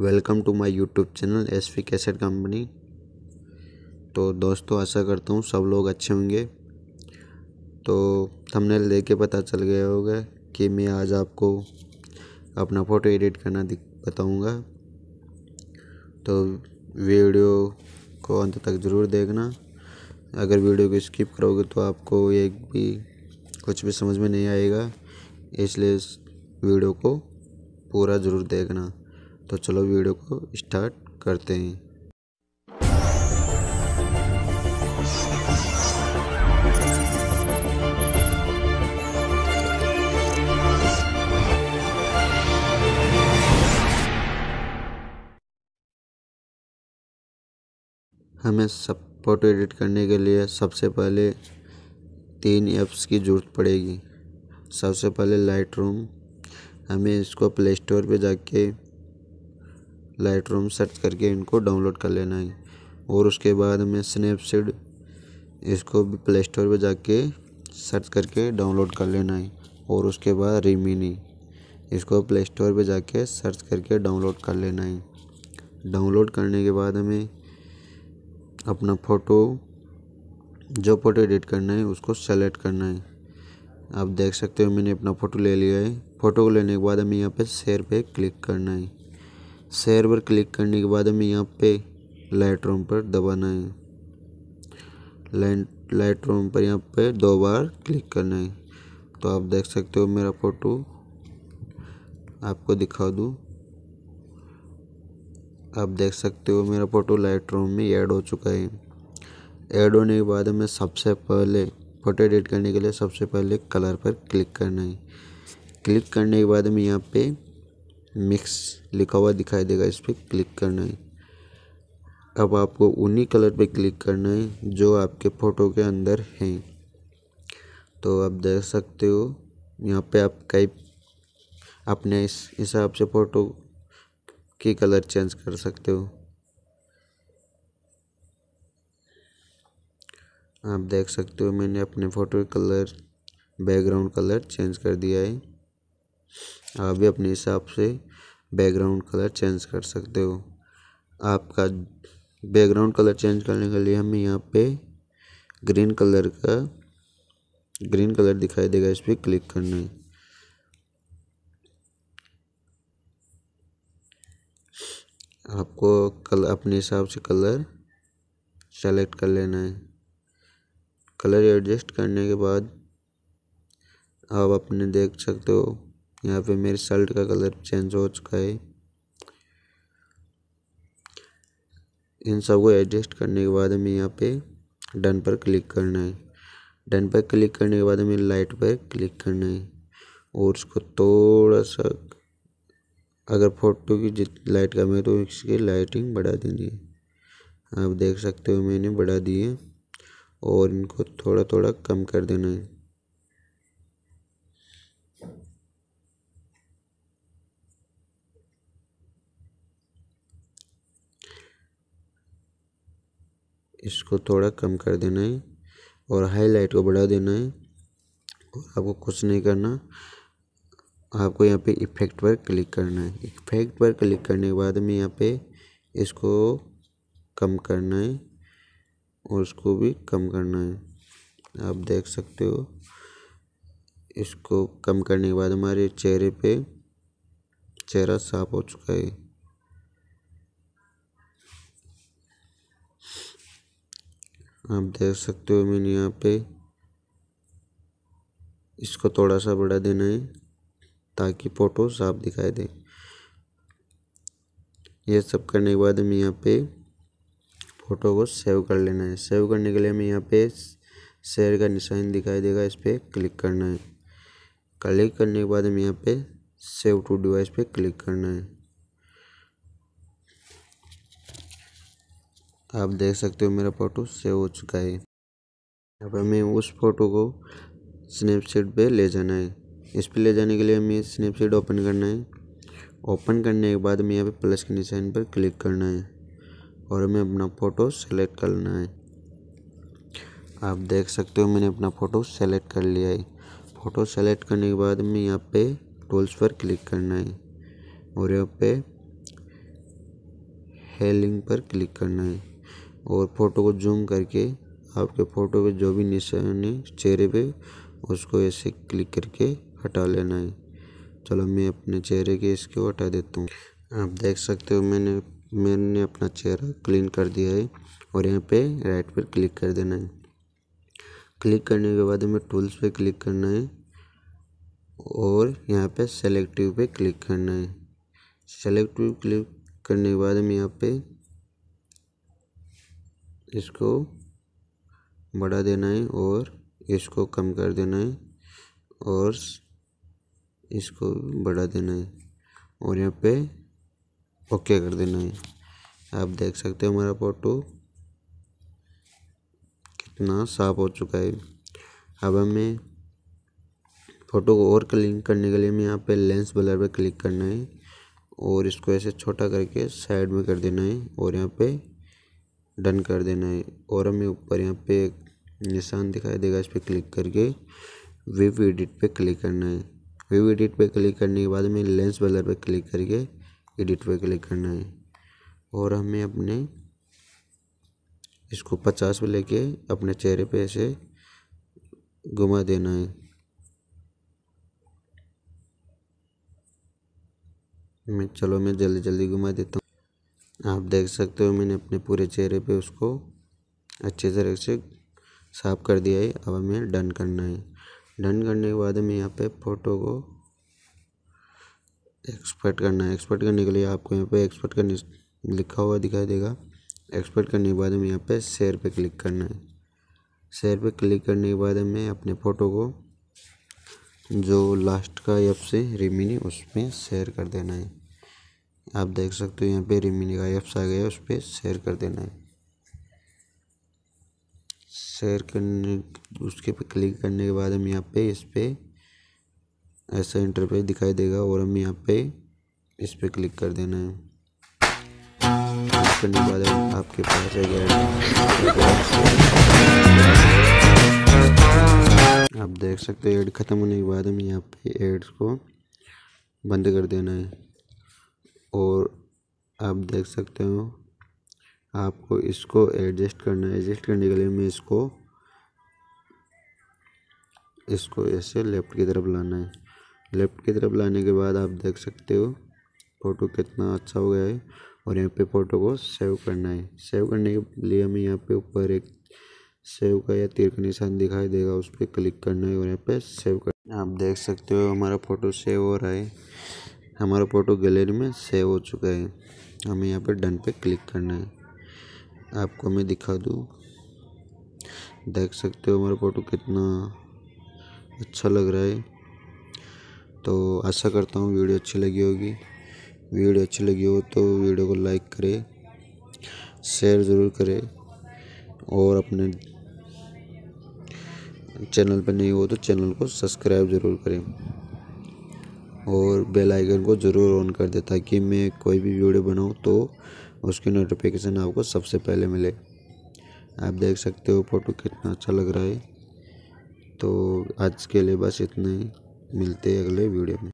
welcome to my YouTube channel S V cassette company तो दोस्तों आशा करता हूँ सब लोग अच्छे होंगे तो थंबनेल देख के पता चल गया होगा कि मैं आज आपको अपना फ़ोटो एडिट करना बताऊँगा तो वीडियो को अंत तक ज़रूर देखना अगर वीडियो को स्किप करोगे तो आपको एक भी कुछ भी समझ में नहीं आएगा इसलिए इस वीडियो को पूरा ज़रूर देखना तो चलो वीडियो को स्टार्ट करते हैं हमें सब फोटो एडिट करने के लिए सबसे पहले तीन ऐप्स की ज़रूरत पड़ेगी सबसे पहले लाइट रूम हमें इसको प्ले स्टोर पर जाके लाइट रूम सर्च करके इनको डाउनलोड कर लेना है और उसके बाद हमें स्नैपसीड इसको प्ले स्टोर पर जाके सर्च करके डाउनलोड कर लेना है और उसके बाद रिमिनी इसको प्ले स्टोर पर जाके सर्च करके डाउनलोड कर लेना है डाउनलोड करने के बाद हमें अपना फ़ोटो जो फ़ोटो एडिट करना है उसको सेलेक्ट करना है आप देख सकते हो मैंने अपना फ़ोटो ले लिया है फ़ोटो को लेने के बाद हमें यहाँ पे शेयर पे क्लिक करना है शेयर पर क्लिक करने के बाद हमें यहाँ पे लाइट पर दबाना है रोम पर यहाँ पे दो बार क्लिक करना है तो आप देख सकते हो मेरा फ़ोटो आपको दिखा दूँ आप देख सकते हो मेरा फ़ोटो लाइट में ऐड हो चुका है ऐड होने के बाद हमें सबसे पहले फ़ोटो एडिट करने के लिए सबसे पहले कलर पर क्लिक करना है क्लिक करने के बाद हमें यहाँ पे मिक्स लिखा हुआ दिखाई देगा इस पर क्लिक करना है अब आपको उन्हीं कलर पे क्लिक करना है जो आपके फ़ोटो के अंदर हैं तो आप देख सकते हो यहाँ पे आप कई अपने इस हिसाब से फ़ोटो के कलर चेंज कर सकते हो आप देख सकते हो मैंने अपने photo colour background colour change कर दिया है आप भी अपने हिसाब से बैकग्राउंड कलर चेंज कर सकते हो आपका बैकग्राउंड कलर चेंज करने के लिए हमें यहाँ पे ग्रीन कलर का ग्रीन कलर दिखाई देगा इस पर क्लिक करना है आपको कल अपने हिसाब से कलर सेलेक्ट कर लेना है कलर एडजस्ट करने के बाद आप अपने देख सकते हो यहाँ पे मेरे शर्ट का कलर चेंज हो चुका है इन सबको एडजस्ट करने के बाद हमें यहाँ पे डन पर क्लिक करना है डन पर क्लिक करने के बाद हमें लाइट पर क्लिक करना है और उसको थोड़ा सा अगर फोटो की जित लाइट कम है तो इसकी लाइटिंग बढ़ा देनी है आप देख सकते हो मैंने बढ़ा दी है और इनको थोड़ा थोड़ा कम कर देना है इसको थोड़ा कम कर देना है और हाईलाइट को बढ़ा देना है और आपको कुछ नहीं करना आपको यहाँ पे इफेक्ट पर क्लिक करना है इफेक्ट पर क्लिक करने के बाद में यहाँ पे इसको कम करना है और उसको भी कम करना है आप देख सकते हो इसको कम करने के बाद हमारे चेहरे पे चेहरा साफ हो चुका है आप देख सकते हो मैंने यहाँ पे इसको थोड़ा सा बड़ा देना है ताकि फ़ोटो साफ दिखाई दे ये सब करने के बाद हमें यहाँ पे फ़ोटो को सेव कर लेना है सेव करने के लिए हमें यहाँ पे शेयर का निशान दिखाई देगा इस पर क्लिक करना है क्लिक करने के बाद हमें यहाँ पे सेव टू डिवाइस पे क्लिक करना है आप देख सकते हो मेरा फ़ोटो सेव हो चुका है अब हमें उस फोटो को स्नैपचैट पे ले जाना है इस पर ले जाने के लिए हमें स्नैपचैट ओपन करना है ओपन करने के बाद हमें यहाँ पे प्लस के निशान पर क्लिक करना है और हमें अपना फ़ोटो सेलेक्ट करना है आप देख सकते हो मैंने अपना फ़ोटो सेलेक्ट कर लिया है फ़ोटो सेलेक्ट करने के बाद हमें यहाँ पे टूल्स पर क्लिक करना है और यहाँ पे हेलिंग पर क्लिक करना है और फोटो को जूम करके आपके फोटो पे जो भी निशान है चेहरे पे उसको ऐसे क्लिक करके हटा लेना है चलो मैं अपने चेहरे के इसको हटा देता हूँ आप देख सकते हो मैंने मैंने अपना चेहरा क्लीन कर दिया है और यहाँ पे राइट पर क्लिक कर देना है क्लिक करने के बाद हमें टूल्स पे क्लिक करना है और यहाँ पे सेलेक्टिव पे क्लिक करना है सेलेक्टिव क्लिक करने के बाद हम यहाँ पे इसको बढ़ा देना है और इसको कम कर देना है और इसको बढ़ा देना है और यहाँ पे ओके कर देना है आप देख सकते हो हमारा फोटो कितना साफ हो चुका है अब हमें फ़ोटो को और क्लिक करने के लिए हमें यहाँ पे लेंस ब्लर पे क्लिक करना है और इसको ऐसे छोटा करके साइड में कर देना है और यहाँ पे डन कर देना है और हमें ऊपर यहाँ पे एक निशान दिखाई देगा इस पर क्लिक करके वेव एडिट पे क्लिक करना है वेव एडिट पे क्लिक करने के बाद हमें लेंस बलर पे क्लिक करके एडिट पे क्लिक करना है और हमें अपने इसको पचास पे लेके अपने चेहरे पे ऐसे घुमा देना है मैं चलो मैं जल्दी जल्दी घुमा देता हूँ आप देख सकते हो मैंने अपने पूरे चेहरे पे उसको अच्छे तरह से साफ कर दिया है अब हमें डन करना है डन करने के बाद हमें यहाँ पे फ़ोटो को एक्सपर्ट करना है एक्सपर्ट करने के लिए आपको यहाँ पे एक्सपर्ट करने लिखा हुआ दिखाई देगा एक्सपर्ट करने के बाद हमें यहाँ पे शेयर पे क्लिक करना है शेयर पे क्लिक करने के बाद हमें अपने फ़ोटो को जो लास्ट का एप से रिमिनी उसमें शेयर कर देना है आप देख सकते हो यहाँ पे रिमिनी का एप्स आ गया उस पर शेयर कर देना है शेयर करने उसके पे क्लिक करने के बाद हम यहाँ पे इस पर ऐसा इंटरफेस दिखाई देगा और हम यहाँ पे इस पर क्लिक कर देना है करने के बाद आपके पास आ गया आप देख सकते हो ऐड ख़त्म होने के बाद हम यहाँ पे एड्स को बंद कर देना है और आप देख सकते हो आपको इसको एडजस्ट करना है एडजस्ट करने के लिए मैं इसको इसको ऐसे लेफ़्ट की तरफ लाना है लेफ़्ट की तरफ लाने के बाद आप देख सकते हो फ़ोटो कितना अच्छा हो गया है और यहाँ पे फ़ोटो को सेव करना है सेव करने के लिए हमें यहाँ पे ऊपर एक सेव का या तीर का निशान दिखाई देगा उस पर क्लिक करना है और यहाँ पे सेव करना आप देख सकते हो हमारा फ़ोटो सेव हो रहा है हमारा फ़ोटो गैलरी में सेव हो चुका है हमें यहाँ पर डन पे क्लिक करना है आपको मैं दिखा दूँ देख सकते हो हमारा फ़ोटो कितना अच्छा लग रहा है तो आशा करता हूँ वीडियो अच्छी लगी होगी वीडियो अच्छी लगी हो तो वीडियो को लाइक करें शेयर ज़रूर करें और अपने चैनल पर नहीं हो तो चैनल को सब्सक्राइब ज़रूर करें और बेल आइकन को ज़रूर ऑन कर दें ताकि मैं कोई भी वीडियो बनाऊँ तो उसकी नोटिफिकेशन आपको सबसे पहले मिले आप देख सकते हो फ़ोटो कितना अच्छा लग रहा है तो आज के लिए बस इतना ही मिलते हैं अगले वीडियो में